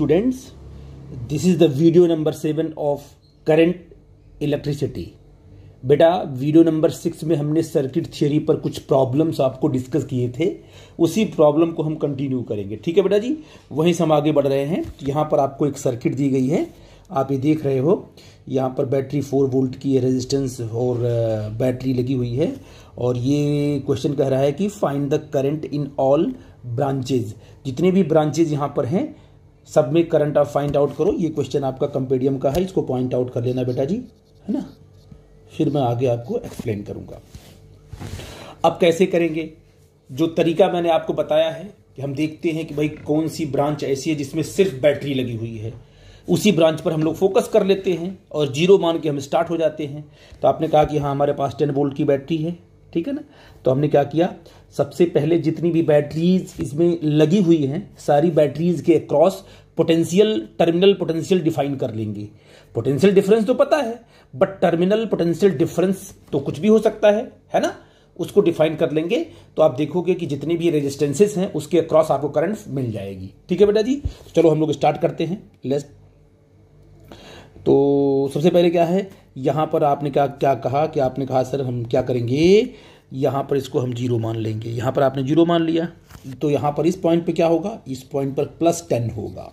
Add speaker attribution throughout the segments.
Speaker 1: students this is the video number 7 of current electricity बेटा video number six में हमने circuit theory पर कुछ प्रॉब्लम्स आपको डिस्कस किए थे उसी प्रॉब्लम को हम कंटिन्यू करेंगे ठीक है बेटा जी वहीं से हम आगे बढ़ रहे हैं यहाँ पर आपको एक सर्किट दी गई है आप ये देख रहे हो यहाँ पर बैटरी फोर वोल्ट की रेजिस्टेंस और बैटरी लगी हुई है और ये क्वेश्चन कह रहा है कि find the current in all branches जितने भी ब्रांचेज यहाँ पर हैं सब में करंट आप फाइंड आउट करो ये क्वेश्चन आपका कंपेडियम का है इसको पॉइंट आउट कर लेना बेटा जी है ना फिर मैं आगे आपको एक्सप्लेन करूंगा अब कैसे करेंगे जो तरीका मैंने आपको बताया है कि हम देखते हैं कि भाई कौन सी ब्रांच ऐसी है जिसमें सिर्फ बैटरी लगी हुई है उसी ब्रांच पर हम लोग फोकस कर लेते हैं और जीरो मान के हम स्टार्ट हो जाते हैं तो आपने कहा कि हाँ हमारे पास टेन वोल्ट की बैटरी है ठीक है ना तो हमने क्या किया सबसे पहले जितनी भी बैटरीज इसमें लगी हुई हैं सारी बैटरीज के across potential terminal potential define कर लेंगे पोटेंशियल डिफरेंस तो पता है बट टर्मिनल पोटेंशियल डिफरेंस तो कुछ भी हो सकता है है ना उसको डिफाइन कर लेंगे तो आप देखोगे कि जितने भी रेजिस्टेंसेस हैं उसके अक्रॉस आपको करंट मिल जाएगी ठीक है बेटा जी तो चलो हम लोग स्टार्ट करते हैं लेस तो सबसे पहले क्या है यहां पर आपने क्या क्या कहा कि आपने कहा सर हम क्या करेंगे यहाँ पर इसको हम जीरो मान लेंगे यहाँ पर आपने जीरो मान लिया तो यहाँ पर इस पॉइंट पे क्या होगा इस पॉइंट पर प्लस टेन होगा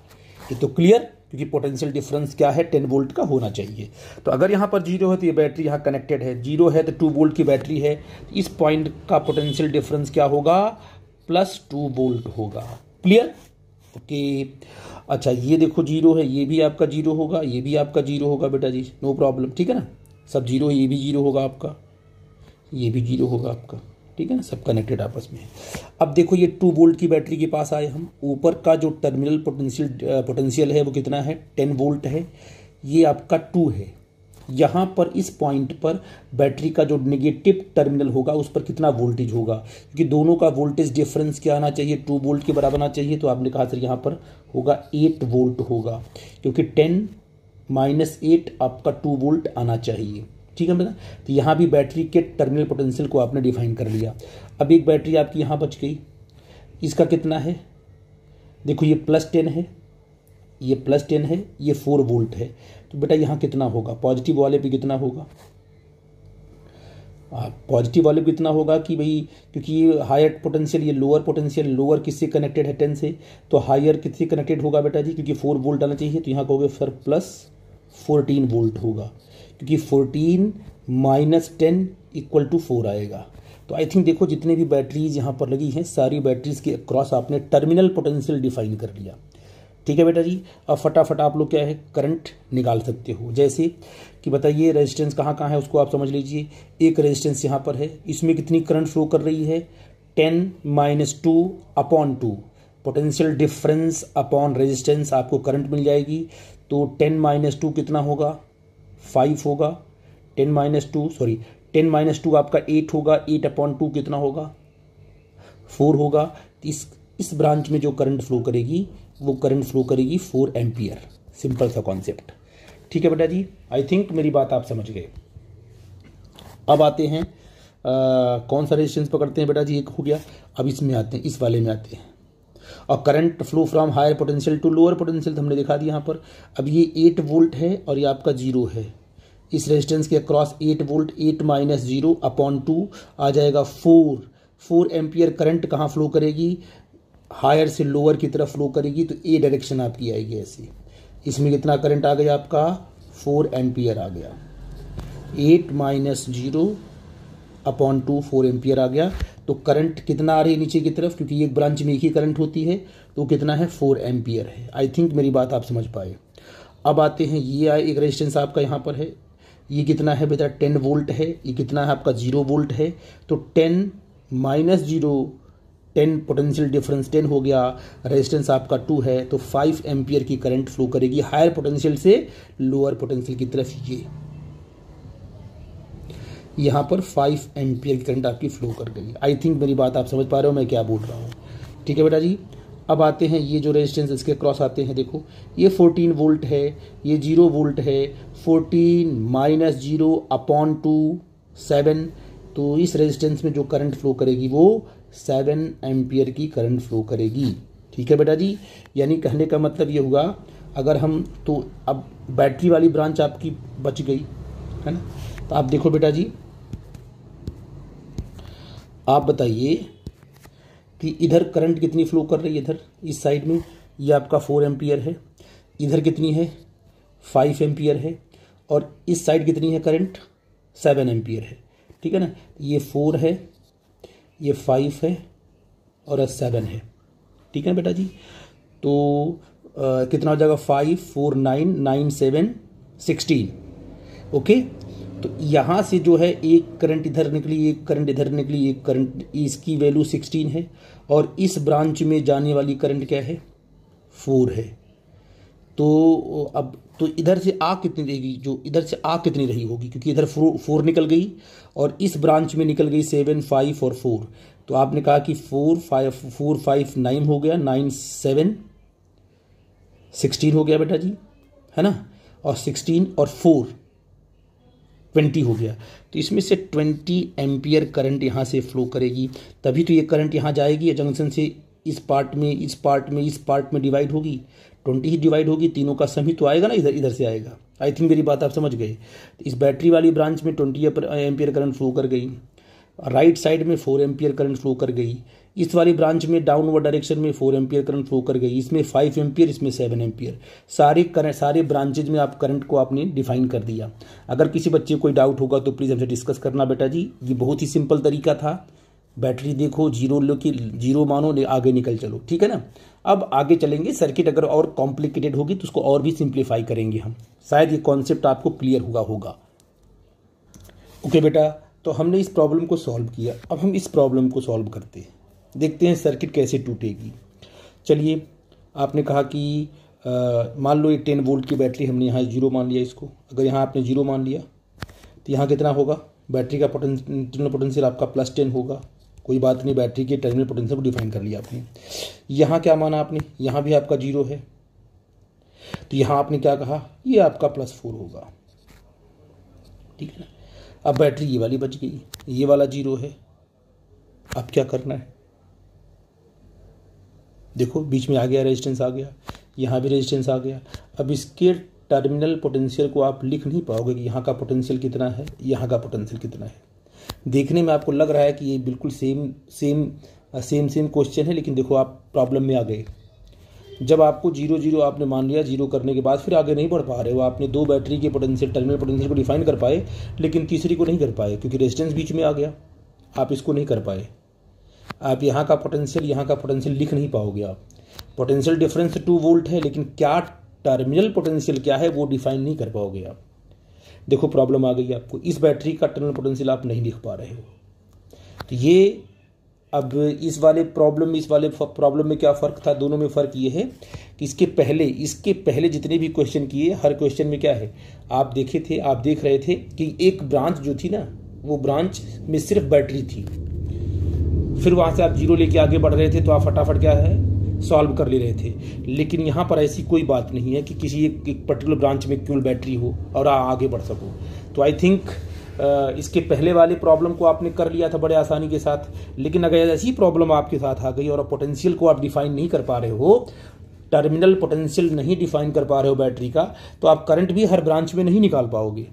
Speaker 1: ये तो क्लियर क्योंकि पोटेंशियल डिफरेंस क्या है टेन वोल्ट का होना चाहिए तो अगर यहाँ पर जीरो है तो ये बैटरी यहाँ कनेक्टेड है जीरो है तो टू वोल्ट की बैटरी है इस पॉइंट का पोटेंशियल डिफरेंस क्या होगा प्लस टू वोल्ट होगा क्लियर ओके अच्छा ये देखो जीरो है ये भी आपका जीरो होगा ये भी आपका जीरो होगा बेटा जी नो प्रॉब्लम ठीक है ना सब जीरो है ये भी जीरो होगा आपका ये भी जीरो होगा आपका ठीक है ना सब कनेक्टेड आपस में अब देखो ये टू वोल्ट की बैटरी के पास आए हम ऊपर का जो टर्मिनल पोटेंशियल पोटेंशियल है वो कितना है टेन वोल्ट है ये आपका टू है यहाँ पर इस पॉइंट पर बैटरी का जो नेगेटिव टर्मिनल होगा उस पर कितना वोल्टेज होगा क्योंकि दोनों का वोल्टेज डिफरेंस क्या आना चाहिए टू वोल्ट के बराबर आना चाहिए तो आपने कहा सर यहाँ पर होगा एट वोल्ट होगा क्योंकि टेन माइनस एट आपका टू वोल्ट आना चाहिए ठीक है बेटा तो यहाँ भी बैटरी के टर्मिनल पोटेंशियल को आपने डिफाइन कर लिया अब एक बैटरी आपकी यहाँ बच गई इसका कितना है देखो ये प्लस टेन है ये प्लस टेन है ये फोर वोल्ट है तो बेटा यहाँ कितना होगा पॉजिटिव वाले पे कितना होगा पॉजिटिव वाले पे कितना होगा कि भाई क्योंकि ये हायर पोटेंशियल ये लोअर पोटेंशियल लोअर किससे कनेक्टेड है टेन से तो हायर किससे कनेक्टेड होगा बेटा जी क्योंकि फोर वोल्ट आना चाहिए तो यहाँ कहोगे फिर प्लस फोर्टीन वोल्ट होगा क्योंकि fourteen minus ten equal to four आएगा तो आई थिंक देखो जितने भी बैटरीज यहाँ पर लगी हैं सारी बैटरीज के अक्रॉस आपने टर्मिनल पोटेंशियल डिफाइन कर लिया ठीक है बेटा जी अब फटाफट आप लोग क्या है करंट निकाल सकते हो जैसे कि बताइए रेजिस्टेंस कहाँ कहाँ है उसको आप समझ लीजिए एक रेजिस्टेंस यहाँ पर है इसमें कितनी करंट फ्लो कर रही है ten minus two upon two potential difference upon resistance आपको करंट मिल जाएगी तो टेन माइनस टू कितना होगा फाइव होगा ten minus two sorry ten minus two आपका एट होगा एट अपॉन टू कितना होगा फोर होगा तो इस इस ब्रांच में जो करंट फ्लो करेगी वो करंट फ्लो करेगी फोर एम्पियर सिंपल सा कॉन्सेप्ट ठीक है बेटा जी आई थिंक मेरी बात आप समझ गए अब आते हैं आ, कौन सा रेजिस्टेंस पकड़ते हैं बेटा जी एक हो गया अब इसमें आते हैं इस वाले में आते हैं और current flow from higher potential to lower potential हमने दिखा दिया यहाँ पर अब ये एट वोल्ट है और ये आपका जीरो है इस रेजिस्टेंस के across eight volt eight minus zero upon two आ जाएगा फोर फोर एम्पियर करंट कहाँ फ्लो करेगी हायर से लोअर की तरफ फ्लो करेगी तो ए डायरेक्शन आपकी आएगी ऐसी इसमें कितना करंट आ गया आपका फोर एम्पियर आ गया eight minus zero upon two four ampere आ गया तो करंट कितना आ रही है नीचे की तरफ क्योंकि एक ब्रांच में एक ही करंट होती है तो कितना है फोर एम्पियर है आई थिंक मेरी बात आप समझ पाए अब आते हैं ये आए एक रेजिस्टेंस आपका यहाँ पर है ये कितना है बेटा टेन वोल्ट है ये कितना है आपका जीरो वोल्ट है तो ten minus zero ten potential difference ten हो गया रेजिस्टेंस आपका टू है तो फाइव एम्पियर की करंट फ्लो करेगी हायर पोटेंशियल से लोअर पोटेंशियल की तरफ ये यहाँ पर फाइव एम्पियर की करंट आपकी फ्लो कर गई आई थिंक मेरी बात आप समझ पा रहे हो मैं क्या बोल रहा हूँ ठीक है बेटा जी अब आते हैं ये जो रेजिस्टेंस इसके क्रॉस आते हैं देखो ये 14 वोल्ट है ये जीरो वोल्ट है 14 minus zero upon two seven तो इस रेजिस्टेंस में जो करंट फ्लो करेगी वो सेवन एम्पियर की करंट फ्लो करेगी ठीक है बेटा जी यानी कहने का मतलब ये होगा अगर हम तो अब बैटरी वाली ब्रांच आपकी बच गई है ना तो आप देखो बेटा जी आप बताइए कि इधर करंट कितनी फ्लो कर रही है इधर इस साइड में ये आपका फोर एम्पियर है इधर कितनी है फाइव एम्पियर है और इस साइड कितनी है करंट सेवन एम्पियर है ठीक है ना ये फोर है ये फाइव है और सेवन है ठीक है बेटा जी तो आ, कितना हो जाएगा five four nine nine seven sixteen okay तो यहाँ से जो है एक करंट इधर निकली एक करंट इधर निकली एक करंट इसकी वैल्यू सिक्सटीन है और इस ब्रांच में जाने वाली करंट क्या है फोर है तो अब तो इधर से आ कितनी रहेगी जो इधर से आ कितनी रही होगी क्योंकि इधर फोर फोर निकल गई और इस ब्रांच में निकल गई सेवन फाइव और फोर तो आपने कहा कि four five four five nine हो गया नाइन सेवन सिक्सटीन हो गया बेटा जी है ना और सिक्सटीन और फोर ट्वेंटी हो गया तो इसमें से ट्वेंटी एम्पियर करंट यहाँ से फ्लो करेगी तभी तो ये करंट यहाँ जाएगी जंक्शन से इस पार्ट में इस पार्ट में इस पार्ट में डिवाइड होगी ट्वेंटी ही डिवाइड होगी तीनों का सम ही तो आएगा ना इधर इधर से आएगा आई थिंक मेरी बात आप समझ गए तो इस बैटरी वाली ब्रांच में ट्वेंटी एम्पियर करंट फ्लो कर गई राइट साइड में फोर एम्पियर करंट फ्लो कर गई इस वाली ब्रांच में डाउनवर्ड डायरेक्शन में फोर एम्पियर करंट फ्लो कर गई इसमें फाइव एम्पियर इसमें सेवन एम्पियर सारे करंट सारे ब्रांचेज में आप करंट को आपने डिफाइन कर दिया अगर किसी बच्चे कोई डाउट होगा तो प्लीज़ हमसे डिस्कस करना बेटा जी ये बहुत ही सिंपल तरीका था बैटरी देखो जीरो लो कि जीरो मानो आगे निकल चलो ठीक है ना अब आगे चलेंगे सर्किट अगर और कॉम्प्लिकेटेड होगी तो उसको और भी सिंप्लीफाई करेंगे हम शायद ये कॉन्सेप्ट आपको क्लियर हुआ होगा ओके बेटा तो हमने इस प्रॉब्लम को सॉल्व किया अब हम इस प्रॉब्लम को सॉल्व करते हैं देखते हैं सर्किट कैसे टूटेगी चलिए आपने कहा कि मान लो ये टेन वोल्ट की बैटरी हमने यहाँ जीरो मान लिया इसको अगर यहाँ आपने जीरो मान लिया तो यहाँ कितना होगा बैटरी का पोटें टर्मिनल पोटेंशियल आपका प्लस टेन होगा कोई बात नहीं बैटरी के टर्मिनल पोटेंशियल को डिफाइन कर लिया आपने यहाँ क्या माना आपने यहाँ भी आपका जीरो है तो यहाँ आपने क्या कहा ये आपका प्लस फोर होगा ठीक है ना अब बैटरी ये वाली बच गई ये वाला जीरो है अब क्या करना है देखो बीच में आ गया रेजिस्टेंस आ गया यहाँ भी रेजिस्टेंस आ गया अब इसके टर्मिनल पोटेंशियल को आप लिख नहीं पाओगे कि यहाँ का पोटेंशियल कितना है यहाँ का पोटेंशियल कितना है देखने में आपको लग रहा है कि ये बिल्कुल same same same same question है लेकिन देखो आप प्रॉब्लम में आ गए जब आपको जीरो जीरो आपने मान लिया जीरो करने के बाद फिर आगे नहीं बढ़ पा रहे हो आपने दो बैटरी के पोटेंशियल टर्मिनल पोटेंशियल को डिफाइन कर पाए लेकिन तीसरी को नहीं कर पाए क्योंकि रेजिस्टेंस बीच में आ गया आप इसको नहीं कर पाए आप यहाँ का पोटेंशियल यहाँ का पोटेंशियल लिख नहीं पाओगे आप पोटेंशियल डिफरेंस टू वोल्ट है लेकिन क्या टर्मिनल पोटेंशियल क्या है वो डिफाइन नहीं कर पाओगे आप देखो प्रॉब्लम आ गई आपको इस बैटरी का टर्मिनल पोटेंशियल आप नहीं लिख पा रहे हो तो ये अब इस वाले प्रॉब्लम इस वाले प्रॉब्लम में क्या फ़र्क था दोनों में फ़र्क ये है कि इसके पहले इसके पहले जितने भी क्वेश्चन किए हर क्वेश्चन में क्या है आप देखे थे आप देख रहे थे कि एक ब्रांच जो थी ना वो ब्रांच में सिर्फ बैटरी थी फिर वहाँ से आप जीरो लेके आगे बढ़ रहे थे तो आप फटाफट क्या है सॉल्व कर ले रहे थे लेकिन यहाँ पर ऐसी कोई बात नहीं है कि किसी एक, एक पर्टिकुलर ब्रांच में केवल बैटरी हो और आप आगे बढ़ सको तो आई थिंक इसके पहले वाले प्रॉब्लम को आपने कर लिया था बड़े आसानी के साथ लेकिन अगर ऐसी प्रॉब्लम आपके साथ आ गई और पोटेंशियल को आप डिफाइन नहीं कर पा रहे हो टर्मिनल पोटेंशियल नहीं डिफाइन कर पा रहे हो बैटरी का तो आप करंट भी हर ब्रांच में नहीं निकाल पाओगे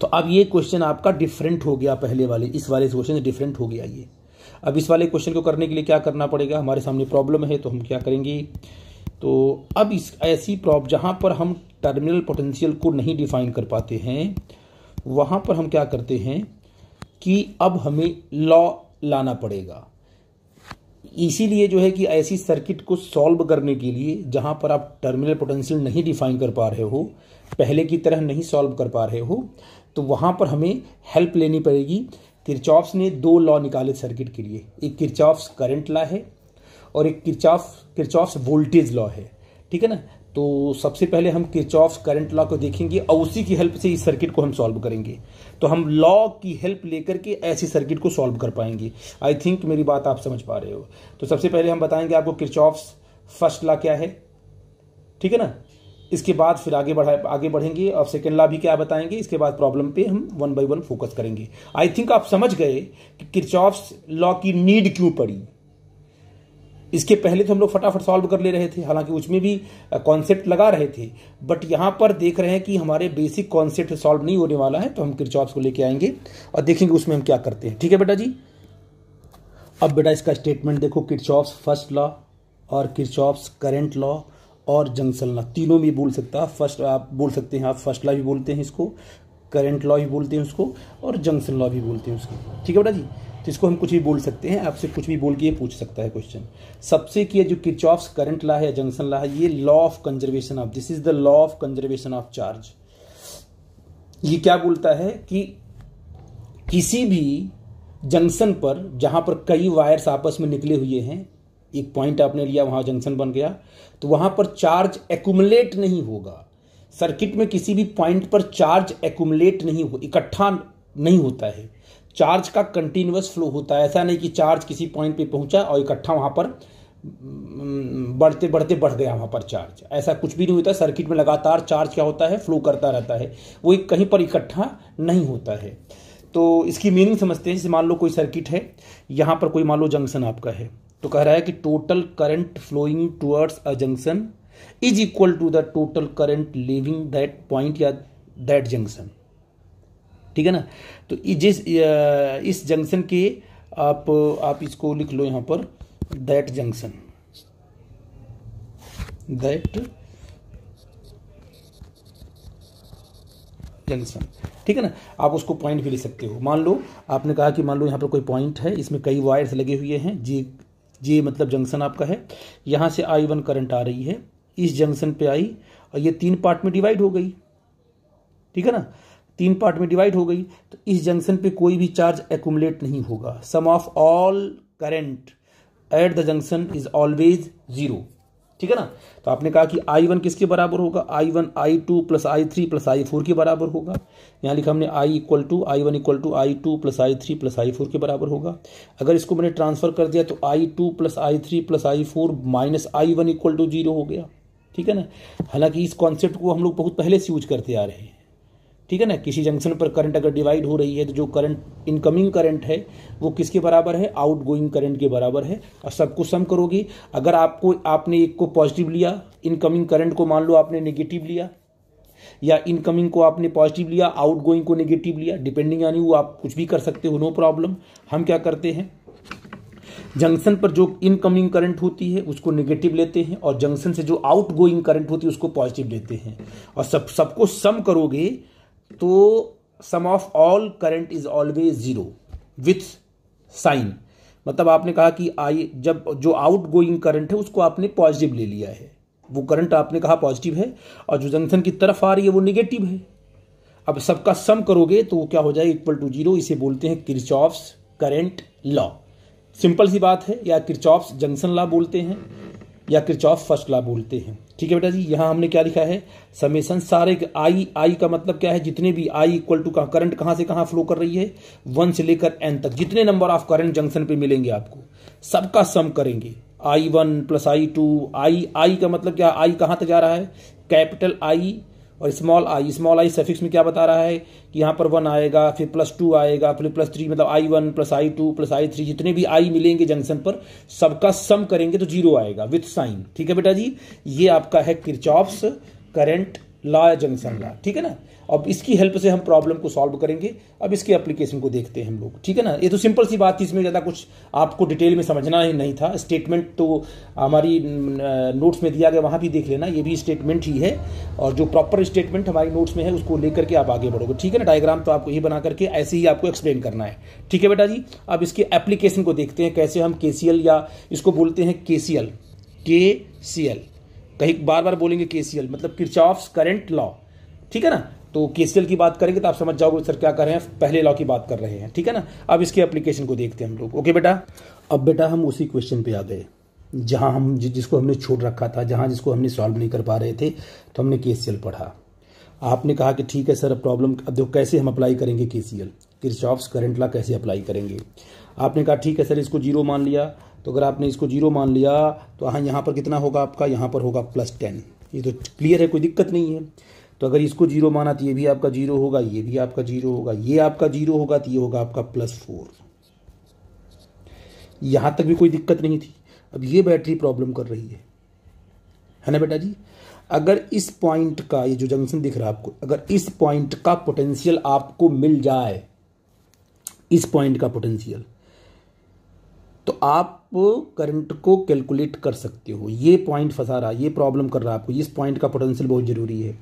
Speaker 1: तो अब ये क्वेश्चन आपका डिफरेंट हो गया पहले वाले इस वाले क्वेश्चन से डिफरेंट हो गया ये अब इस वाले क्वेश्चन को करने के लिए क्या करना पड़ेगा हमारे सामने प्रॉब्लम है तो हम क्या करेंगे तो अब इस ऐसी प्रॉब जहाँ पर हम टर्मिनल पोटेंशियल को नहीं डिफाइन कर पाते हैं वहाँ पर हम क्या करते हैं कि अब हमें लॉ लाना पड़ेगा इसीलिए जो है कि ऐसी सर्किट को सॉल्व करने के लिए जहाँ पर आप टर्मिनल पोटेंशियल नहीं डिफाइन कर पा रहे हो पहले की तरह नहीं सॉल्व कर पा रहे हो तो वहाँ पर हमें हेल्प लेनी पड़ेगी किरचॉफ्स ने दो लॉ निकाले सर्किट के लिए एक किरचॉफ्स करंट लॉ है और एक किरचॉफ किरचॉफ्स वोल्टेज लॉ है ठीक है ना तो सबसे पहले हम किरचॉफ्स करंट लॉ को देखेंगे और उसी की हेल्प से इस सर्किट को हम सॉल्व करेंगे तो हम लॉ की हेल्प लेकर के ऐसी सर्किट को सॉल्व कर पाएंगे आई थिंक मेरी बात आप समझ पा रहे हो तो सबसे पहले हम बताएंगे आपको किरचॉफ्स फर्स्ट लॉ क्या है ठीक है ना इसके बाद फिर आगे बढ़ा आगे बढ़ेंगे और सेकेंड लॉ भी क्या बताएंगे इसके बाद प्रॉब्लम पे हम वन बाई वन फोकस करेंगे आई थिंक आप समझ गए कि किरचॉफ्स लॉ की नीड क्यों पड़ी इसके पहले तो हम लोग फटाफट सॉल्व कर ले रहे थे हालांकि उसमें भी कॉन्सेप्ट लगा रहे थे बट यहां पर देख रहे हैं कि हमारे बेसिक कॉन्सेप्ट सॉल्व नहीं होने वाला है तो हम किरचॉप्स को लेके आएंगे और देखेंगे उसमें हम क्या करते हैं ठीक है बेटा जी अब बेटा इसका स्टेटमेंट देखो किरचॉप्स फर्स्ट लॉ और किरचॉप्स करेंट लॉ और लॉ तीनों में बोल सकता फर्स्ट आप बोल सकते हैं आप फर्स्ट लॉ भी बोलते हैं इसको करंट लॉ भी बोलते हैं उसको और जंक्शन लॉ भी बोलते हैं उसको ठीक है बेटा जी तो इसको हम कुछ भी बोल सकते हैं आपसे कुछ भी बोल के ये पूछ सकता है क्वेश्चन सबसे किया जो किचॉफ्स करंट लॉ है जंक्शन ला है ये law of conservation of this is the law of conservation of charge ये क्या बोलता है कि किसी भी जंक्शन पर जहां पर कई वायर्स आपस में निकले हुए हैं एक पॉइंट आपने लिया वहाँ जंक्शन बन गया तो वहाँ पर चार्ज एकुमलेट नहीं होगा सर्किट में किसी भी पॉइंट पर चार्ज एकुमलेट नहीं हो इकट्ठा नहीं होता है चार्ज का कंटिन्यूस फ्लो होता है ऐसा नहीं कि चार्ज किसी पॉइंट पे पहुंचा और इकट्ठा वहाँ पर हम्म, बढ़ते बढ़ते बढ़ गया वहाँ पर चार्ज ऐसा कुछ भी नहीं होता सर्किट में लगातार चार्ज क्या होता है फ्लो करता रहता है वो कहीं पर इकट्ठा नहीं होता है तो इसकी मीनिंग समझते हैं जैसे मान लो कोई सर्किट है यहाँ पर कोई मान लो जंक्शन आपका है तो कह रहा है कि total current flowing towards a junction is equal to the total current leaving that point या दैट जंक्शन ठीक है ना तो जिस इस जंक्शन के आप आप इसको लिख लो यहां पर दैट जंक्शन दैट जंक्शन ठीक है ना आप उसको पॉइंट भी ले सकते हो मान लो आपने कहा कि मान लो यहाँ पर कोई पॉइंट है इसमें कई वायर्स लगे हुए हैं जी ये मतलब जंक्शन आपका है यहाँ से आई वन करंट आ रही है इस जंक्शन पे आई और ये तीन पार्ट में डिवाइड हो गई ठीक है ना तीन पार्ट में डिवाइड हो गई तो इस जंक्शन पे कोई भी चार्ज एकुमुलेट नहीं होगा sum of all current at the junction is always zero ठीक है ना तो आपने कहा कि आई वन किसके बराबर होगा I one I two plus I three plus I four के बराबर होगा यहाँ लिखा हमने I equal to I one equal to I two plus I three plus I four के बराबर होगा अगर इसको मैंने ट्रांसफर कर दिया तो I two plus I three plus I four minus I one equal to zero हो गया ठीक है ना हालांकि इस कॉन्सेप्ट को हम लोग बहुत पहले से यूज करते आ रहे हैं ठीक है ना किसी जंक्शन पर करंट अगर डिवाइड हो रही है तो जो करंट इनकमिंग करंट है वो किसके बराबर है आउट गोइंग करंट के बराबर है और सबको सम करोगे अगर आपको आपने एक को पॉजिटिव लिया इनकमिंग करंट को मान लो आपने नेगेटिव लिया या इनकमिंग को आपने पॉजिटिव लिया आउट गोइंग को नेगेटिव लिया डिपेंडिंग यानी वो आप कुछ भी कर सकते हो नो प्रॉब्लम हम क्या करते हैं जंक्शन पर जो इनकमिंग करंट होती है उसको नेगेटिव लेते हैं और जंक्शन से जो आउट गोइंग करंट होती है उसको पॉजिटिव लेते हैं और सब सबको सम करोगे तो sum of all current is always zero with sign मतलब आपने कहा कि आई जब जो आउट गोइंग करंट है उसको आपने पॉजिटिव ले लिया है वो करंट आपने कहा पॉजिटिव है और जो जंक्शन की तरफ आ रही है वो निगेटिव है अब सबका सम करोगे तो वो क्या हो जाए इक्वल टू जीरो इसे बोलते हैं किरचॉफ्स करंट लॉ सिंपल सी बात है या किरचॉफ्स जंक्शन लॉ बोलते हैं या किरचॉफ फर्स्ट लॉ बोलते हैं ठीक है बेटा जी यहां हमने क्या लिखा है समेशन सारे आई आई का मतलब क्या है जितने भी आई इक्वल टू कहा करंट कहां से कहां फ्लो कर रही है वन से लेकर एन तक जितने नंबर ऑफ करंट जंक्शन पे मिलेंगे आपको सबका सम करेंगे I one plus I two I I का मतलब क्या आई कहां तक जा रहा है कैपिटल आई और small I small I suffix में क्या बता रहा है कि यहाँ पर वन आएगा फिर प्लस टू आएगा फिर प्लस थ्री मतलब I one plus I two plus I three जितने भी आई मिलेंगे जंक्शन पर सबका सम करेंगे तो जीरो आएगा विथ साइन ठीक है बेटा जी ये आपका है Kirchhoff's current law junction law ठीक है ना अब इसकी हेल्प से हम प्रॉब्लम को सॉल्व करेंगे अब इसके एप्लीकेशन को देखते हैं हम लोग ठीक है ना ये तो सिंपल सी बात थी इसमें ज़्यादा कुछ आपको डिटेल में समझना ही नहीं था स्टेटमेंट तो हमारी नोट्स में दिया गया वहाँ भी देख लेना ये भी स्टेटमेंट ही है और जो प्रॉपर स्टेटमेंट हमारी नोट्स में है उसको लेकर के आप आगे बढ़ोगे ठीक है ना डायग्राम तो आपको यही बना करके ऐसे ही आपको एक्सप्लेन करना है ठीक है बेटा जी अब इसके एप्लीकेशन को देखते हैं कैसे हम के या इसको बोलते हैं के के कहीं बार बार बोलेंगे के मतलब किरचॉफ्स करेंट लॉ ठीक है ना तो केसीएल की बात करेंगे तो आप समझ जाओगे सर क्या कर रहे हैं पहले लॉ की बात कर रहे हैं ठीक है ना अब इसके एप्लीकेशन को देखते हैं हम लोग ओके बेटा अब बेटा हम उसी क्वेश्चन पे आ गए जहाँ हम जिसको हमने छोड़ रखा था जहाँ जिसको हमने सॉल्व नहीं कर पा रहे थे तो हमने के पढ़ा आपने कहा कि ठीक है सर अब प्रॉब्लम अब देखो कैसे हम अप्लाई करेंगे K C L Kirchhoff's current law कैसे अप्लाई करेंगे आपने कहा ठीक है सर इसको जीरो मान लिया तो अगर आपने इसको जीरो मान लिया तो हाँ यहाँ पर कितना होगा आपका यहाँ पर होगा प्लस टेन ये तो क्लियर है कोई दिक्कत नहीं है तो अगर इसको जीरो माना तो ये भी आपका जीरो होगा ये भी आपका जीरो होगा ये आपका जीरो होगा तो ये होगा आपका प्लस फोर यहां तक भी कोई दिक्कत नहीं थी अब ये बैटरी प्रॉब्लम कर रही है है ना बेटा जी अगर इस पॉइंट का ये जो जंक्शन दिख रहा है आपको अगर इस पॉइंट का पोटेंशियल आपको मिल जाए इस पॉइंट का पोटेंशियल तो आप करंट को कैलकुलेट कर सकते हो ये पॉइंट फंसा रहा ये प्रॉब्लम कर रहा है आपको इस पॉइंट का पोटेंशियल बहुत ज़रूरी है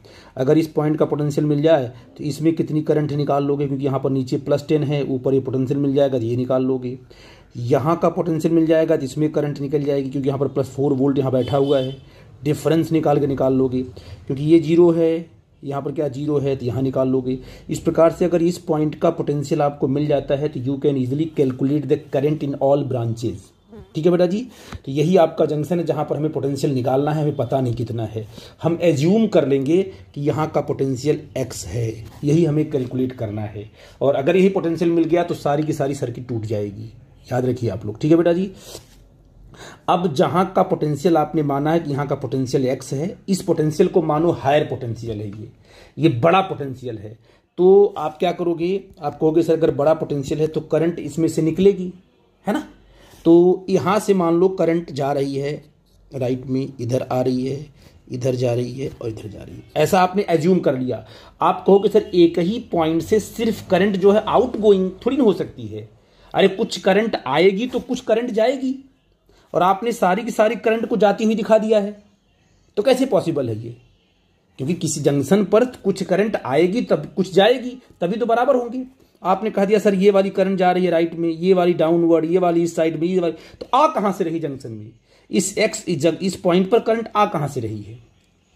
Speaker 1: अगर इस पॉइंट का पोटेंशियल मिल जाए तो इसमें कितनी करंट निकाल लोगे क्योंकि यहाँ पर नीचे प्लस टेन है ऊपर ये पोटेंशियल मिल जाएगा तो ये निकाल लोगे यहाँ का पोटेंशियल मिल जाएगा तो इसमें करंट निकल जाएगी क्योंकि यहाँ पर प्लस फोर वोल्ट यहाँ बैठा हुआ है डिफरेंस निकाल के निकाल लोगे क्योंकि ये जीरो है यहाँ पर क्या जीरो है तो यहाँ निकाल लोगे इस प्रकार से अगर इस पॉइंट का पोटेंशियल आपको मिल जाता है तो you can easily calculate the current in all branches ठीक है बेटा जी तो यही आपका जंक्शन है जहाँ पर हमें पोटेंशियल निकालना है हमें पता नहीं कितना है हम एज्यूम कर लेंगे कि यहाँ का पोटेंशियल एक्स है यही हमें कैलकुलेट करना है और अगर यही पोटेंशियल मिल गया तो सारी की सारी सर्किट टूट जाएगी याद रखिए आप लोग ठीक है बेटा जी अब जहां का पोटेंशियल आपने माना है कि यहां का पोटेंशियल एक्स है इस पोटेंशियल को मानो हायर पोटेंशियल है ये ये बड़ा पोटेंशियल है तो आप क्या करोगे आप कहोगे सर अगर बड़ा पोटेंशियल है तो करंट इसमें से निकलेगी है ना तो यहाँ से मान लो करंट जा रही है राइट में इधर आ रही है इधर जा रही है और इधर जा रही है ऐसा आपने एज्यूम कर लिया आप कहो कि सर एक ही पॉइंट से सिर्फ करंट जो है आउट गोइंग थोड़ी ना हो सकती है अरे कुछ करंट आएगी तो कुछ करंट जाएगी और आपने सारी की सारी करंट को जाती हुई दिखा दिया है तो कैसे पॉसिबल है ये क्योंकि किसी जंक्शन पर कुछ करंट आएगी तब कुछ जाएगी तभी तो बराबर होंगे आपने कह दिया सर ये वाली करंट जा रही है राइट में ये वाली डाउनवर्ड ये वाली इस साइड में ये वाली तो आ कहां से रही जंक्शन में इस एक्स इस इस पॉइंट पर करंट आ कहां से रही है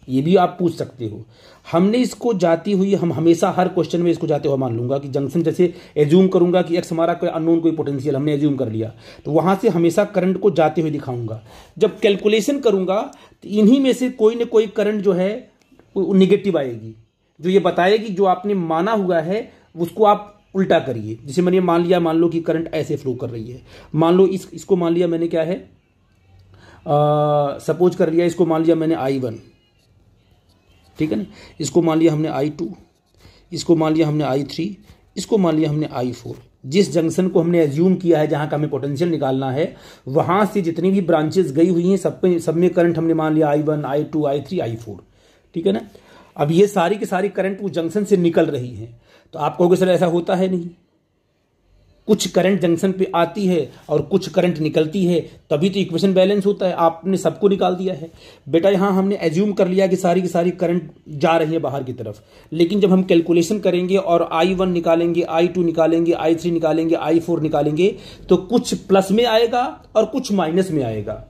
Speaker 1: ये भी आप पूछ सकते हो हमने इसको जाती हुई हम हमेशा हर क्वेश्चन में इसको जाते हुए मान लूंगा कि जंक्शन जैसे एज्यूम करूंगा कि एक्स हमारा कोई अननोन कोई पोटेंशियल हमने एज्यूम कर लिया तो वहां से हमेशा करंट को जाते हुए दिखाऊंगा जब कैलकुलेशन करूंगा तो इन्हीं में से कोई ना कोई करंट जो है निगेटिव आएगी जो ये बताएगी जो आपने माना हुआ है उसको आप उल्टा करिए जैसे मैंने मान लिया मान लो कि करंट ऐसे फ्लो कर रही है मान लो इस इसको मान लिया मैंने क्या है सपोज कर लिया इसको मान लिया मैंने आई वन ठीक है ना इसको मान लिया हमने आई टू इसको मान लिया हमने आई थ्री इसको मान लिया हमने आई फोर जिस जंक्शन को हमने एज्यूम किया है जहां का हमें पोटेंशियल निकालना है वहां से जितनी भी ब्रांचेस गई हुई हैं सब पे सब में करंट हमने मान लिया I one I two I three I four ठीक है ना अब ये सारी की सारी करंट उस जंक्शन से निकल रही है तो आप कहोगे सर ऐसा होता है नहीं कुछ करंट जंक्शन पे आती है और कुछ करंट निकलती है तभी तो इक्वेशन बैलेंस होता है आपने सबको निकाल दिया है बेटा यहाँ हमने एज्यूम कर लिया कि सारी की सारी करंट जा रही है बाहर की तरफ लेकिन जब हम कैलकुलेशन करेंगे और आई वन निकालेंगे आई टू निकालेंगे आई थ्री निकालेंगे आई फोर निकालेंगे तो कुछ प्लस में आएगा और कुछ माइनस में आएगा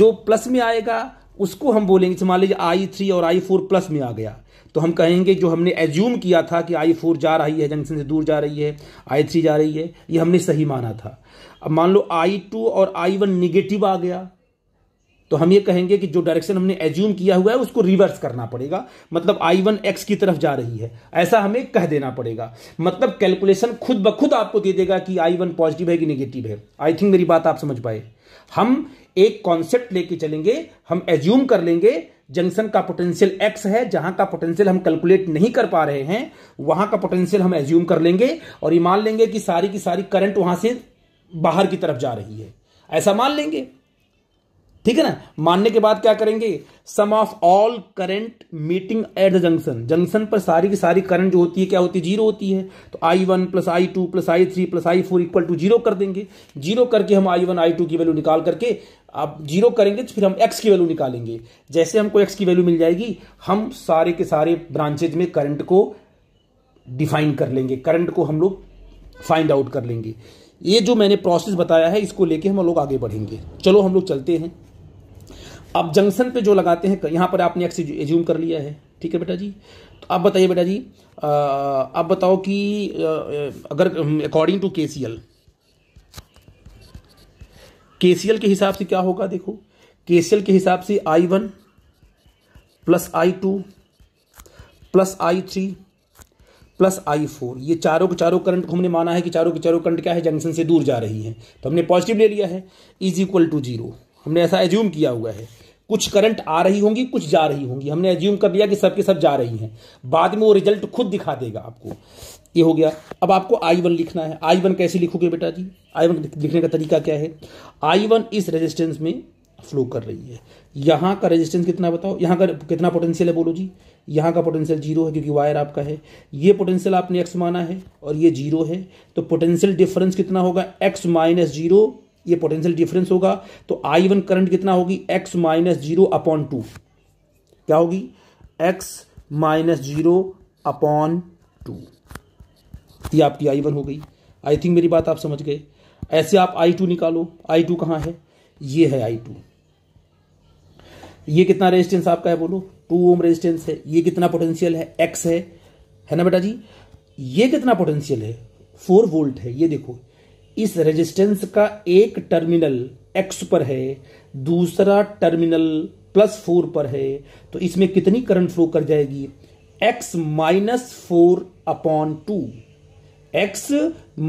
Speaker 1: जो प्लस में आएगा उसको हम बोलेंगे मान लीजिए आई थ्री और आई फोर प्लस में आ गया तो हम कहेंगे जो हमने एज्यूम किया था कि आई फोर जा रही है जंक्शन से दूर जा रही है आई थ्री जा रही है ये हमने सही माना था अब मान लो आई टू और आई वन निगेटिव आ गया तो हम ये कहेंगे कि जो डायरेक्शन हमने एज्यूम किया हुआ है उसको रिवर्स करना पड़ेगा मतलब आई वन एक्स की तरफ जा रही है ऐसा हमें कह देना पड़ेगा मतलब कैलकुलेशन खुद ब खुद आपको दे देगा कि आई वन पॉजिटिव है कि निगेटिव है आई थिंक मेरी बात आप समझ पाए हम एक कॉन्सेप्ट लेके चलेंगे हम एज्यूम कर लेंगे जंक्शन का पोटेंशियल एक्स है जहां का पोटेंशियल हम कैलकुलेट नहीं कर पा रहे हैं वहां का पोटेंशियल हम एज्यूम कर लेंगे और ये मान लेंगे कि सारी की सारी करंट वहां से बाहर की तरफ जा रही है ऐसा मान लेंगे ठीक है ना मानने के बाद क्या करेंगे sum of all current meeting at the junction junction पर सारी की सारी करंट जो होती है क्या होती है जीरो होती है तो I one plus I two plus I three plus I four equal to zero कर देंगे जीरो करके हम आई वन आई टू की वैल्यू निकाल करके आप जीरो करेंगे तो फिर हम एक्स की वैल्यू निकालेंगे जैसे हमको एक्स की वैल्यू मिल जाएगी हम सारे के सारे ब्रांचेज में करंट को डिफाइन कर लेंगे करंट को हम लोग फाइंड आउट कर लेंगे ये जो मैंने प्रोसेस बताया है इसको लेके हम लोग आगे बढ़ेंगे चलो हम लोग चलते हैं अब जंक्शन पे जो लगाते हैं यहां पर आपने एक्स एज्यूम कर लिया है ठीक है बेटा जी तो आप बताइए बेटा जी आप बताओ कि अगर अकॉर्डिंग टू के सी एल के सी एल के हिसाब से क्या होगा देखो के सी एल के हिसाब से I one plus I two plus I three plus I four ये चारों के चारों करंट को हमने माना है कि चारों के चारों करंट क्या है जंक्शन से दूर जा रही हैं तो हमने पॉजिटिव ले लिया है इज इक्वल टू जीरो हमने ऐसा एज्यूम किया हुआ है कुछ करंट आ रही होंगी कुछ जा रही होंगी हमने एज्यूम कर लिया कि सबके सब जा रही हैं बाद में वो रिजल्ट खुद दिखा देगा आपको ये हो गया अब आपको आई वन लिखना है आई वन कैसे लिखोगे बेटा जी आई वन लिखने का तरीका क्या है आई वन इस रेजिस्टेंस में फ्लो कर रही है यहां का रेजिस्टेंस कितना बताओ यहां का कितना पोटेंशियल है बोलो जी यहां का पोटेंशियल जीरो है क्योंकि वायर आपका है ये पोटेंशियल आपने एक्स माना है और ये जीरो है तो पोटेंशियल डिफरेंस कितना होगा एक्स माइनस जीरो ये पोटेंशियल डिफरेंस होगा तो आई वन करंट कितना होगी X minus zero upon two क्या होगी X minus zero upon two ये आपकी आई वन हो गई आई थिंक मेरी बात आप समझ गए ऐसे आप आई टू निकालो आई टू कहां है ये है आई टू ये कितना रेजिस्टेंस आपका है बोलो टू ओम रेजिस्टेंस है ये कितना पोटेंशियल है एक्स है है ना बेटा जी ये कितना पोटेंशियल है फोर वोल्ट है ये देखो इस रेजिस्टेंस का एक टर्मिनल एक्स पर है दूसरा टर्मिनल प्लस फोर पर है तो इसमें कितनी करंट फ्लो कर जाएगी X minus four upon two X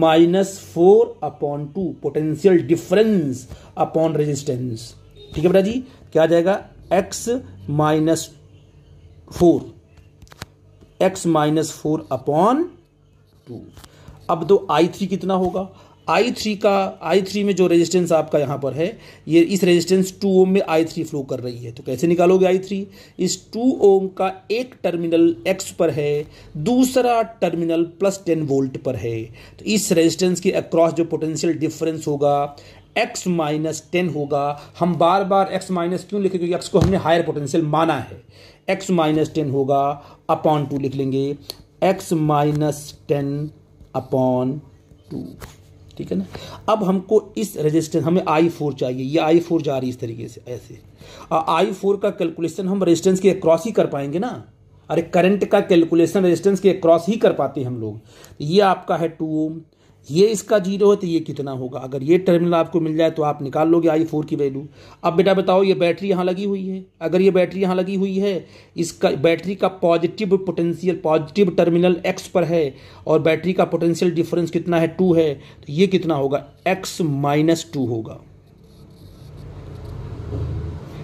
Speaker 1: minus four upon two potential difference upon resistance ठीक है बेटा जी क्या आ जाएगा X minus four X minus four upon two अब तो आई थ्री कितना होगा आई थ्री का आई थ्री में जो रेजिस्टेंस आपका यहाँ पर है ये इस रेजिस्टेंस टू ओम में आई थ्री फ्लो कर रही है तो कैसे निकालोगे आई थ्री इस टू ओम का एक टर्मिनल एक्स पर है दूसरा टर्मिनल प्लस टेन वोल्ट पर है तो इस रेजिस्टेंस के अक्रॉस जो पोटेंशियल डिफरेंस होगा एक्स माइनस टेन होगा हम बार बार एक्स माइनस क्यों लिखे क्योंकि एक्स को हमने हायर पोटेंशियल माना है एक्स माइनस टेन होगा अपॉन टू लिख लेंगे X minus ten upon two ठीक है ना अब हमको इस रेजिस्टेंस हमें आई फोर चाहिए ये आई फोर जा रही है इस तरीके से ऐसे और आई फोर का कैलकुलेशन हम रेजिस्टेंस के अक्रॉस ही कर पाएंगे ना अरे करंट का कैलकुलेशन रेजिस्टेंस के अक्रॉस ही कर पाते हैं हम लोग ये आपका है टू ओम ये इसका जीरो है तो ये कितना होगा अगर ये टर्मिनल आपको मिल जाए तो आप निकाल लोगे आई फोर की वैल्यू अब बेटा बताओ ये बैटरी यहाँ लगी हुई है अगर ये बैटरी यहाँ लगी हुई है इसका बैटरी का positive potential positive terminal X पर है और बैटरी का पोटेंशियल डिफरेंस कितना है टू है तो ये कितना होगा एक्स माइनस टू होगा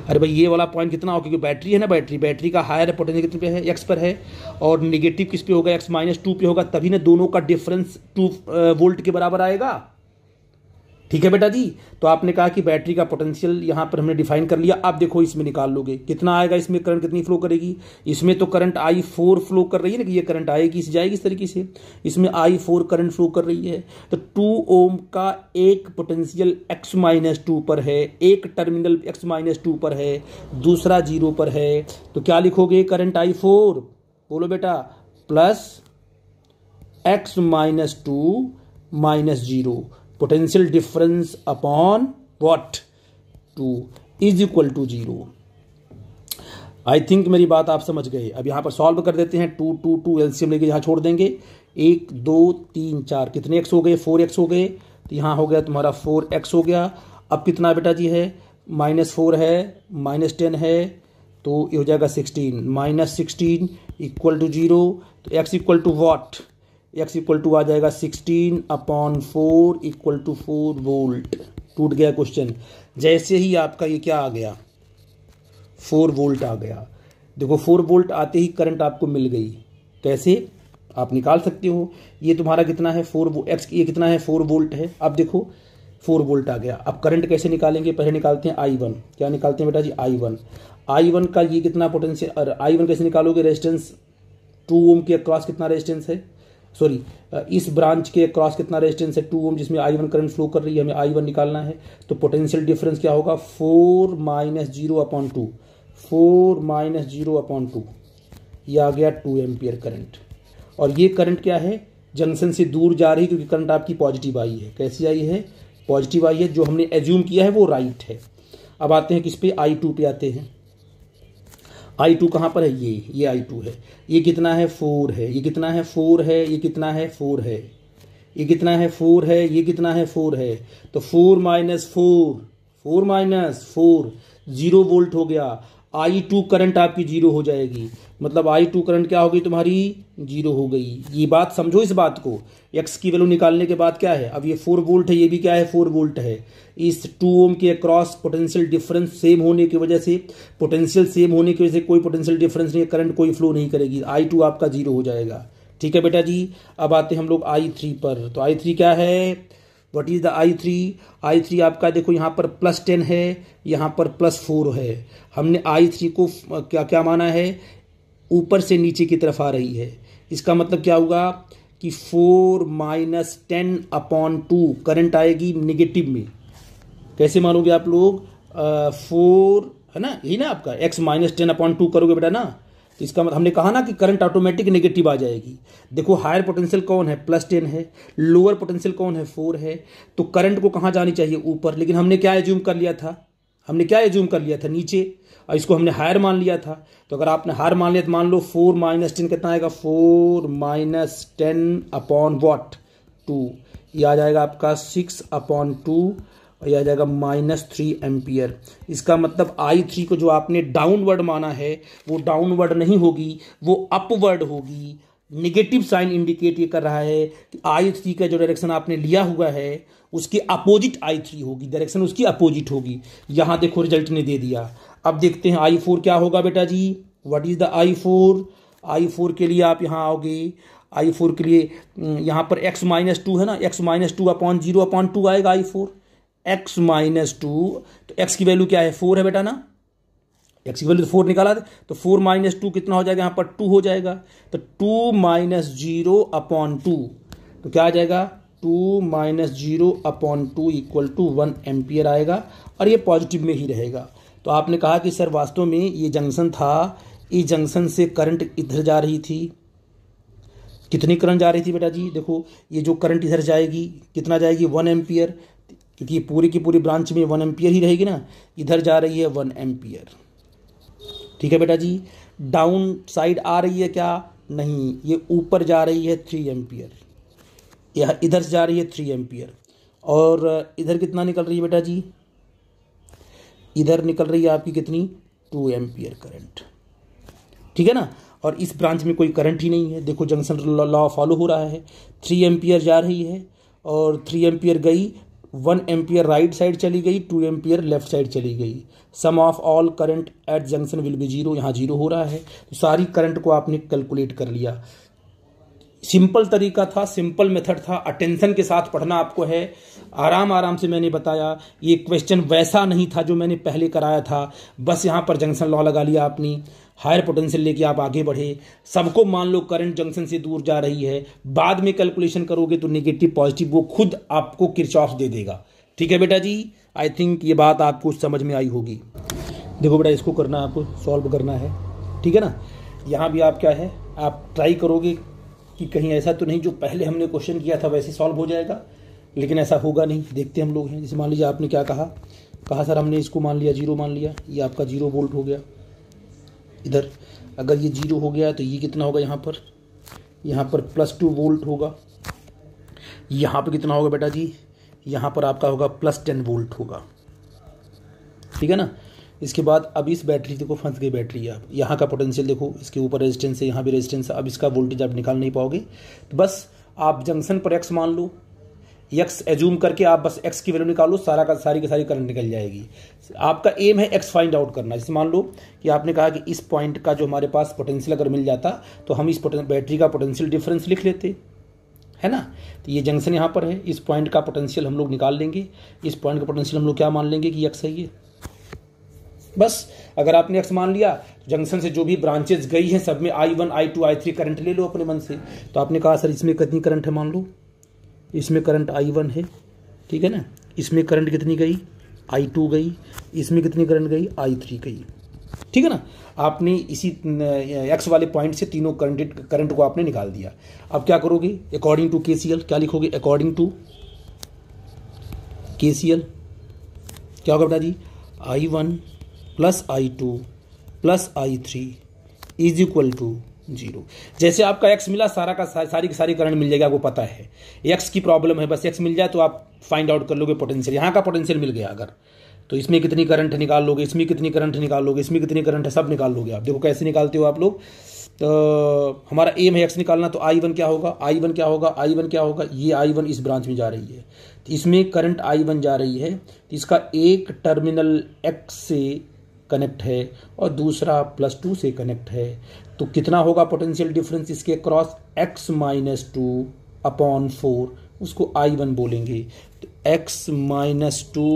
Speaker 1: अरे भाई ये वाला पॉइंट कितना हो क्योंकि बैटरी है ना बैटरी बैटरी का हायर पोटेंशियल कितने पे है एक्स पर है और निगेटिव किस पे होगा एक्स माइनस टू पे होगा तभी ना दोनों का डिफरेंस टू वोल्ट के बराबर आएगा ठीक है बेटा जी तो आपने कहा कि बैटरी का पोटेंशियल यहां पर हमने डिफाइन कर लिया आप देखो इसमें निकाल लोगे कितना आएगा इसमें करंट कितनी फ्लो करेगी इसमें तो करंट आई फोर फ्लो कर रही है ना कि ये करंट आएगी इस जाएगी इस तरीके से इसमें आई फोर करंट फ्लो कर रही है तो टू ओम का एक पोटेंशियल एक्स माइनस टू पर है एक टर्मिनल एक्स माइनस टू पर है दूसरा जीरो पर है तो क्या लिखोगे करंट आई फोर बोलो बेटा plus X minus two minus zero potential difference upon what two is equal to zero I think मेरी बात आप समझ गए अब यहाँ पर सॉल्व कर देते हैं टू टू टू एलसीएम लेके यहाँ छोड़ देंगे एक दो तीन चार कितने एक्स हो गए फोर एक्स हो गए तो यहाँ हो गया तुम्हारा फोर एक्स हो गया अब कितना बेटा जी है माइनस फोर है माइनस टेन है तो ये हो जाएगा sixteen minus sixteen equal to zero तो X equal to what X equal to आ जाएगा sixteen upon four equal to four volt टूट गया क्वेश्चन जैसे ही आपका ये क्या आ गया फोर वोल्ट आ गया देखो फोर वोल्ट आते ही करंट आपको मिल गई कैसे आप निकाल सकते हो ये तुम्हारा कितना है फोर एक्स ये कितना है फोर वोल्ट है अब देखो फोर वोल्ट आ गया अब करंट कैसे निकालेंगे पहले निकालते हैं आई वन क्या निकालते हैं बेटा जी आई वन आई वन का ये कितना पोटेंशियल आई वन कैसे निकालोगे रेजिस्टेंस टू ओम के अक्रॉस कितना रेजिस्टेंस है सॉरी uh, इस ब्रांच के क्रॉस कितना रेजिस्टेंस है टू ओम जिसमें आई वन करंट फ्लो कर रही है हमें आई वन निकालना है तो पोटेंशियल डिफरेंस क्या होगा four minus zero upon two four minus zero upon two ये आ गया टू एम्पियर करंट और ये करंट क्या है जंक्शन से दूर जा रही है क्योंकि करंट आपकी पॉजिटिव आई है कैसी आई है पॉजिटिव आई है जो हमने एज्यूम किया है वो राइट है अब आते हैं किस पे आई टू पे आते हैं आई टू कहाँ पर है ये ये आई टू है ये कितना है फोर है ये कितना है फोर है ये कितना है फोर है ये कितना है फोर है ये कितना है फोर है तो four minus four four minus four zero volt हो गया आई टू करंट आपकी जीरो हो जाएगी मतलब आई टू करंट क्या होगी तुम्हारी जीरो हो गई ये बात समझो इस बात को एक्स की वैल्यू निकालने के बाद क्या है अब ये फोर वोल्ट है ये भी क्या है फोर वोल्ट है इस टू ओम के अक्रॉस पोटेंशियल डिफरेंस सेम होने की वजह से पोटेंशियल सेम होने की वजह से कोई पोटेंशियल डिफरेंस नहीं करंट कोई फ्लो नहीं करेगी आई टू आपका जीरो हो जाएगा ठीक है बेटा जी अब आते हैं हम लोग आई थ्री पर तो आई थ्री क्या है what is the I three I three आपका देखो यहाँ पर प्लस टेन है यहाँ पर प्लस फोर है हमने आई थ्री को क्या क्या माना है ऊपर से नीचे की तरफ आ रही है इसका मतलब क्या होगा कि four minus ten upon two current आएगी निगेटिव में कैसे मानोगे आप लोग फोर है ना यही ना आपका X minus ten upon two करोगे बेटा ना तो इसका मतलब हमने कहा ना कि करंट ऑटोमेटिक नेगेटिव आ जाएगी देखो हायर पोटेंशियल कौन है प्लस टेन है लोअर पोटेंशियल कौन है फोर है तो करंट को कहाँ जानी चाहिए ऊपर लेकिन हमने क्या एज्यूम कर लिया था हमने क्या एज्यूम कर लिया था नीचे और इसको हमने हायर मान लिया था तो अगर आपने हायर मान लिया तो मान लो फोर माइनस टेन कितना आएगा four minus ten upon what two ये आ जाएगा आपका सिक्स अपॉन टू और यह आ जाएगा माइनस थ्री एम्पियर इसका मतलब आई थ्री को जो आपने डाउनवर्ड माना है वो डाउनवर्ड नहीं होगी वो अपवर्ड होगी निगेटिव साइन इंडिकेट ये कर रहा है कि आई थ्री का जो डायरेक्शन आपने लिया हुआ है उसके अपोजिट आई थ्री होगी डायरेक्शन उसकी अपोजिट होगी यहाँ देखो रिजल्ट ने दे दिया अब देखते हैं आई फोर क्या होगा बेटा जी what is the I four I four के लिए आप यहाँ आओगे आई फोर के लिए हम्म, यहाँ पर एक्स माइनस टू है ना X minus two upon zero upon two आएगा I four X minus two तो एक्स की वैल्यू क्या है फोर है बेटा ना एक्स की वैल्यू तो फोर निकाला था तो फोर माइनस टू कितना हो जाएगा यहां पर टू हो जाएगा तो two minus zero upon two तो क्या आ जाएगा two minus zero upon two equal to one ampere आएगा और ये पॉजिटिव में ही रहेगा तो आपने कहा कि सर वास्तव में ये जंक्शन था इस जंक्शन से करंट इधर जा रही थी कितनी करंट जा रही थी बेटा जी देखो ये जो करंट इधर जाएगी कितना जाएगी वन एम्पियर क्योंकि ये पूरी की पूरी ब्रांच में वन एम्पियर ही रहेगी ना इधर जा रही है वन एम्पियर ठीक है बेटा जी डाउन साइड आ रही है क्या नहीं ये ऊपर जा रही है थ्री एम्पियर यह इधर से जा रही है थ्री एम्पियर और इधर कितना निकल रही है बेटा जी इधर निकल रही है आपकी कितनी टू एम्पियर करंट ठीक है ना और इस ब्रांच में कोई करंट ही नहीं है देखो जंक्शन लॉ फॉलो हो रहा है थ्री एम्पियर जा रही है और थ्री एम्पियर गई वन एम्पियर राइट साइड चली गई टू एम्पियर लेफ्ट साइड चली गई sum of all current at junction will be zero यहाँ जीरो हो रहा है तो सारी करंट को आपने कैलकुलेट कर लिया सिंपल तरीका था सिंपल मेथड था अटेंशन के साथ पढ़ना आपको है आराम आराम से मैंने बताया ये क्वेश्चन वैसा नहीं था जो मैंने पहले कराया था बस यहाँ पर जंक्शन लॉ लगा लिया आपने हायर पोटेंशियल लेके आप आगे बढ़े सबको मान लो करंट जंक्शन से दूर जा रही है बाद में कैलकुलेशन करोगे तो निगेटिव पॉजिटिव वो खुद आपको ऑफ दे देगा ठीक है बेटा जी आई थिंक ये बात आपको समझ में आई होगी देखो बेटा इसको करना आपको सॉल्व करना है ठीक है ना यहाँ भी आप क्या है आप ट्राई करोगे कि कहीं ऐसा तो नहीं जो पहले हमने क्वेश्चन किया था वैसे सॉल्व हो जाएगा लेकिन ऐसा होगा नहीं देखते हम लोग हैं जैसे मान लीजिए आपने क्या कहा कहा सर हमने इसको मान लिया जीरो मान लिया ये आपका जीरो वोल्ट हो गया इधर अगर ये जीरो हो गया तो ये कितना होगा यहाँ पर यहाँ पर प्लस टू वोल्ट होगा यहाँ पर कितना होगा बेटा जी यहाँ पर आपका होगा प्लस टेन वोल्ट होगा ठीक है ना इसके बाद अब इस बैटरी देखो फंस गई बैटरी आप यहाँ का पोटेंशियल देखो इसके ऊपर रेजिस्टेंस है यहाँ भी रेजिस्टेंस है अब इसका वोल्टेज आप निकाल नहीं पाओगे तो बस आप जंक्शन पर एक्स मान लो एक्स एज्यूम करके आप बस एक्स की वैल्यू निकालो सारा का सारी की सारी करंट निकल जाएगी आपका एम है एक्स फाइंड आउट करना जैसे मान लो कि आपने कहा कि इस पॉइंट का जो हमारे पास पोटेंशियल अगर मिल जाता तो हम इस बैटरी का पोटेंशियल डिफरेंस लिख लेते है ना तो ये जंक्शन यहाँ पर है इस पॉइंट का पोटेंशियल हम लोग निकाल लेंगे इस पॉइंट का पोटेंशियल हम लोग क्या मान लेंगे कि एक्स है ये बस अगर आपने एक्स मान लिया तो जंक्शन से जो भी ब्रांचेज गई हैं सब में I one I two I three current ले लो अपने मन से तो आपने कहा सर इसमें कितनी करंट है मान लो इसमें करंट आई वन है ठीक है ना इसमें करंट कितनी गई आई टू गई इसमें कितनी करंट गई आई थ्री गई ठीक है ना आपने इसी एक्स वाले पॉइंट से तीनों करंट करंट को आपने निकाल दिया अब क्या करोगे अकॉर्डिंग टू के क्या लिखोगे अकॉर्डिंग टू के क्या होगा बेटा जी I one plus I two plus I three is equal to zero जैसे आपका एक्स मिला सारा का सा, सारी की सारी करंट मिल जाएगा आपको पता है एक्स की प्रॉब्लम है बस एक्स मिल जाए तो आप फाइंड आउट कर लोगे पोटेंशियल यहाँ का पोटेंशियल मिल गया अगर तो इसमें कितनी करंट निकाल लोगे इसमें कितनी करंट निकाल लोगे इसमें कितनी करंट है सब निकाल लोगे आप देखो कैसे निकालते हो आप लोग तो हमारा एम है एक्स निकालना तो आई वन क्या होगा आई वन क्या होगा आई वन क्या होगा ये आई वन इस ब्रांच में जा रही है तो इसमें करंट आई वन जा रही है तो इसका एक टर्मिनल एक्स से कनेक्ट है और दूसरा प्लस टू से कनेक्ट है तो कितना होगा पोटेंशियल डिफरेंस इसके cross X minus two upon four उसको आई वन बोलेंगे तो X minus two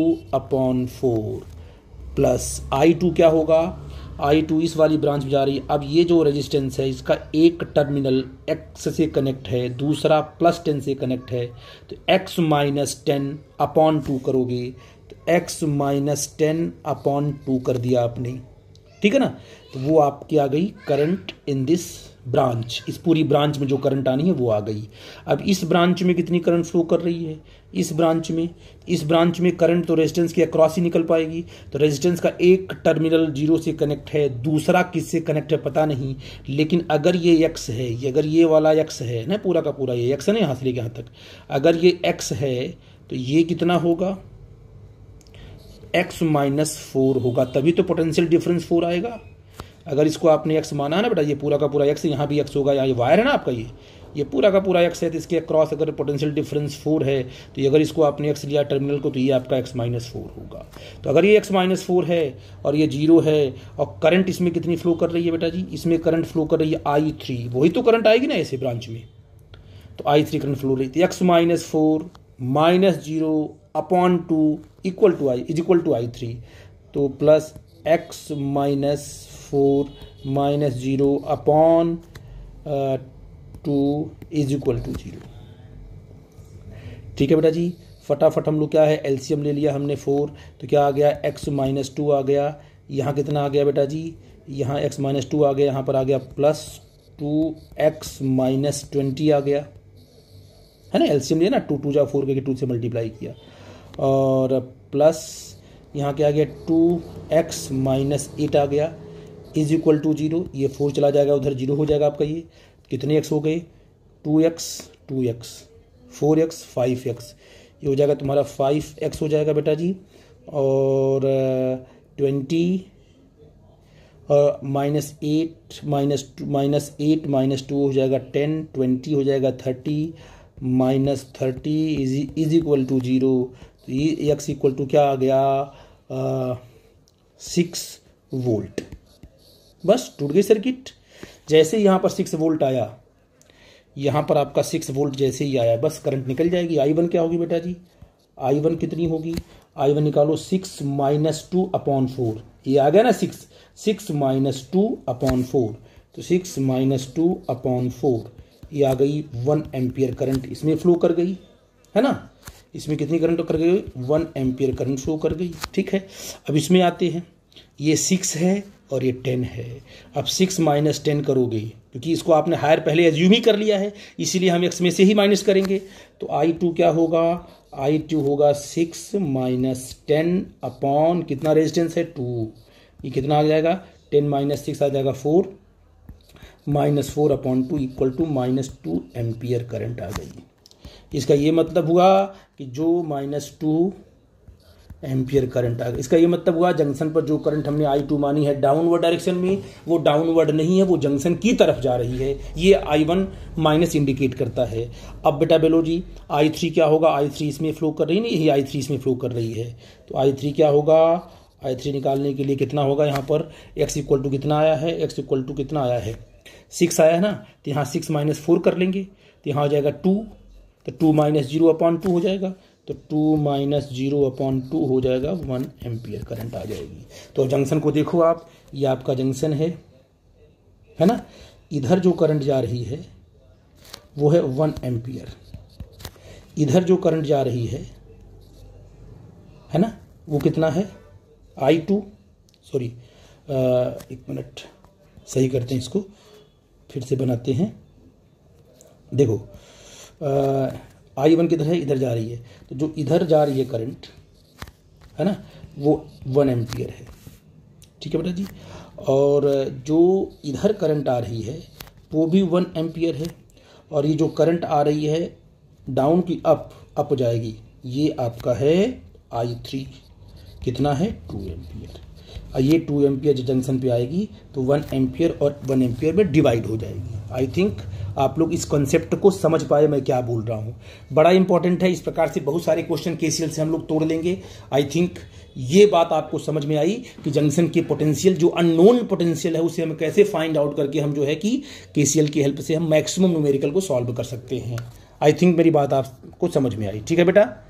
Speaker 1: upon four plus I two क्या होगा आई टू इस वाली ब्रांच में जा रही है अब ये जो रेजिस्टेंस है इसका एक टर्मिनल एक्स से कनेक्ट है दूसरा प्लस टेन से कनेक्ट है तो X minus ten upon two करोगे X minus ten upon two कर दिया आपने ठीक है ना तो वो आपकी आ गई करंट इन दिस ब्रांच इस पूरी ब्रांच में जो करंट आनी है वो आ गई अब इस ब्रांच में कितनी करंट फ्लो कर रही है इस ब्रांच में इस ब्रांच में करंट तो रेजिस्टेंस के अक्रॉस ही निकल पाएगी तो रेजिस्टेंस का एक टर्मिनल जीरो से कनेक्ट है दूसरा किससे कनेक्ट है पता नहीं लेकिन अगर ये एक्स है ये अगर ये वाला यक्स है ना पूरा का पूरा ये यक्स है ना यहाँ से लेके यहाँ तक अगर ये एक्स है तो ये कितना होगा एक्स माइनस फोर होगा तभी तो पोटेंशियल डिफरेंस फोर आएगा अगर इसको आपने एक्स माना है ना बेटा ये पूरा का पूरा एक्स यहाँ भी एक्स होगा यहाँ ये वायर है ना आपका ये ये पूरा का पूरा एक्स है तो इसके क्रॉस अगर पोटेंशियल डिफरेंस फोर है तो अगर इसको आपने एक्स लिया टर्मिनल को तो ये आपका एक्स माइनस फोर होगा तो अगर ये एक्स माइनस फोर है और ये जीरो है और करंट इसमें कितनी फ्लो कर रही है बेटा जी इसमें करंट फ्लो कर रही है आई थ्री वही तो करंट आएगी ना ऐसे ब्रांच में तो आई थ्री करंट फ्लो रही थी X minus four minus zero upon two equal to I is equal to I three तो plus X minus four minus zero upon two is equal to zero ठीक है बेटा जी फटाफट हम लोग क्या है एलसीएम ले लिया हमने फोर तो क्या आ गया एक्स माइनस टू आ गया यहाँ कितना आ गया बेटा जी यहाँ एक्स माइनस टू आ गया यहाँ पर आ गया plus two X minus twenty आ गया है ना एलसीएम लिया ना टू टू जा फोर करके टू से मल्टीप्लाई किया और प्लस यहाँ क्या आ गया टू एक्स माइनस एट आ गया इज इक्वल टू जीरो ये फोर चला जाएगा उधर जीरो हो जाएगा आपका ये कितने एक्स हो गए two X two X four X five X ये हो जाएगा तुम्हारा फाइव एक्स हो जाएगा बेटा जी और ट्वेंटी और minus eight minus two minus eight minus two हो जाएगा टेन ट्वेंटी हो जाएगा thirty minus thirty is is equal to zero तो ये एक्स इक्वल टू क्या आ गया सिक्स वोल्ट बस टूट गई सर्किट जैसे यहाँ पर सिक्स वोल्ट आया यहाँ पर आपका सिक्स वोल्ट जैसे ही आया बस करंट निकल जाएगी आई वन क्या होगी बेटा जी आई वन कितनी होगी आई वन निकालो six minus two upon four ये आ गया ना six six minus two upon four तो six minus two upon four ये आ गई वन एम्पियर करंट इसमें फ्लो कर गई है ना इसमें कितनी करंट कर गई वन एम्पियर करंट शो कर गई ठीक है अब इसमें आते हैं ये सिक्स है और ये टेन है अब सिक्स माइनस टेन करोगे क्योंकि इसको आपने हायर पहले एज्यूम ही कर लिया है इसीलिए हम एक्स में से ही माइनस करेंगे तो आई टू क्या होगा आई टू होगा सिक्स माइनस टेन अपॉन कितना रेजिस्टेंस है टू ये कितना आ जाएगा टेन माइनस सिक्स आ जाएगा four minus four upon two equal to minus two ampere current आ गई इसका ये मतलब हुआ कि जो माइनस टू एम्पियर करंट आ गया इसका ये मतलब हुआ जंक्शन पर जो करंट हमने आई टू मानी है डाउनवर्ड डायरेक्शन में वो डाउनवर्ड नहीं है वो जंक्शन की तरफ जा रही है ये आई वन माइनस इंडिकेट करता है अब बेटा बेलो जी आई थ्री क्या होगा आई थ्री इसमें फ्लो कर रही नहीं यही आई थ्री इसमें फ्लो कर रही है तो आई थ्री क्या होगा आई थ्री निकालने के लिए कितना होगा यहाँ पर एक्स इक्वल टू कितना आया है एक्स इक्वल टू कितना आया है सिक्स आया है ना तो यहाँ सिक्स माइनस फोर कर लेंगे तो यहाँ आ जाएगा टू तो two minus zero upon two हो जाएगा तो two minus zero upon two हो जाएगा वन एम्पियर करंट आ जाएगी तो जंक्शन को देखो आप ये आपका जंक्शन है है ना इधर जो करंट जा रही है वो है वन एम्पियर इधर जो करंट जा रही है है ना वो कितना है आई टू सॉरी एक मिनट सही करते हैं इसको फिर से बनाते हैं देखो आई वन किधर है इधर जा रही है तो जो इधर जा रही है करंट है ना वो वन एम्पियर है ठीक है बेटा जी और जो इधर करंट आ रही है वो भी वन एम्पियर है और ये जो करंट आ रही है डाउन की अप अप जाएगी ये आपका है आई थ्री कितना है टू एम्पियर ये टू एम्पियर जंक्शन पे आएगी तो वन एम्पियर और वन एम्पियर में डिवाइड हो जाएगी आई थिंक आप लोग इस कॉन्सेप्ट को समझ पाए मैं क्या बोल रहा हूँ बड़ा इंपॉर्टेंट है इस प्रकार से बहुत सारे क्वेश्चन के से हम लोग तोड़ लेंगे आई थिंक ये बात आपको समझ में आई कि जंक्शन के पोटेंशियल जो अननोन पोटेंशियल है उसे हम कैसे फाइंड आउट करके हम जो है कि के की हेल्प से हम मैक्सिमम न्यूमेरिकल को सॉल्व कर सकते हैं आई थिंक मेरी बात आपको समझ में आई ठीक है बेटा